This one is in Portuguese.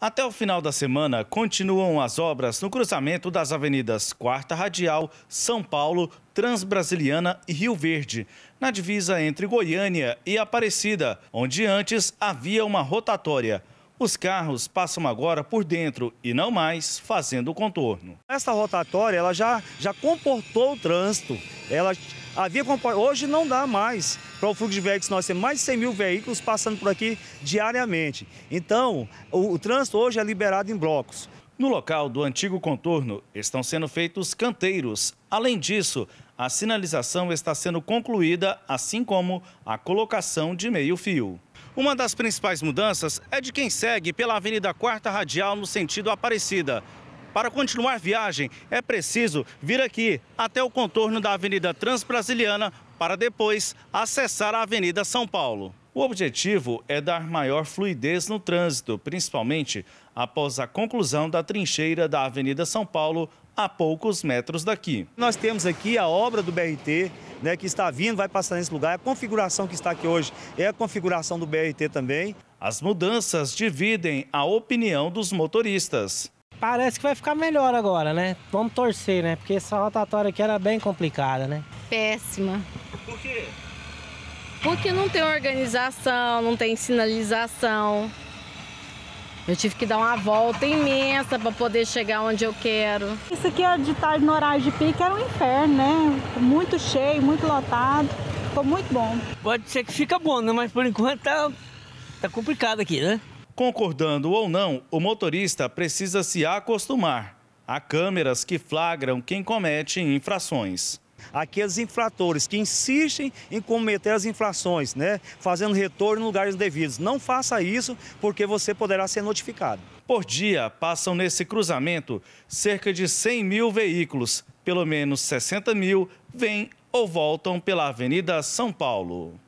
Até o final da semana, continuam as obras no cruzamento das avenidas Quarta Radial, São Paulo, Transbrasiliana e Rio Verde, na divisa entre Goiânia e Aparecida, onde antes havia uma rotatória. Os carros passam agora por dentro e não mais fazendo o contorno. Essa rotatória ela já, já comportou o trânsito. Ela havia hoje não dá mais para o fluxo de veículos nós temos mais de 100 mil veículos passando por aqui diariamente. Então, o, o trânsito hoje é liberado em blocos. No local do antigo contorno estão sendo feitos canteiros. Além disso, a sinalização está sendo concluída, assim como a colocação de meio-fio. Uma das principais mudanças é de quem segue pela Avenida Quarta Radial no sentido Aparecida. Para continuar viagem, é preciso vir aqui até o contorno da Avenida Transbrasiliana para depois acessar a Avenida São Paulo. O objetivo é dar maior fluidez no trânsito, principalmente após a conclusão da trincheira da Avenida São Paulo, a poucos metros daqui. Nós temos aqui a obra do BRT, né, que está vindo, vai passar nesse lugar. A configuração que está aqui hoje é a configuração do BRT também. As mudanças dividem a opinião dos motoristas. Parece que vai ficar melhor agora, né? Vamos torcer, né? Porque essa rotatória aqui era bem complicada, né? péssima. Por quê? Porque não tem organização, não tem sinalização. Eu tive que dar uma volta imensa para poder chegar onde eu quero. Isso aqui é de tarde no horário de pique era um inferno, né? Muito cheio, muito lotado. Ficou muito bom. Pode ser que fica bom, né? mas por enquanto tá, tá complicado aqui, né? Concordando ou não, o motorista precisa se acostumar a câmeras que flagram quem comete infrações aqueles infratores que insistem em cometer as infrações, né, fazendo retorno em lugares devidos. Não faça isso, porque você poderá ser notificado. Por dia, passam nesse cruzamento cerca de 100 mil veículos. Pelo menos 60 mil vêm ou voltam pela Avenida São Paulo.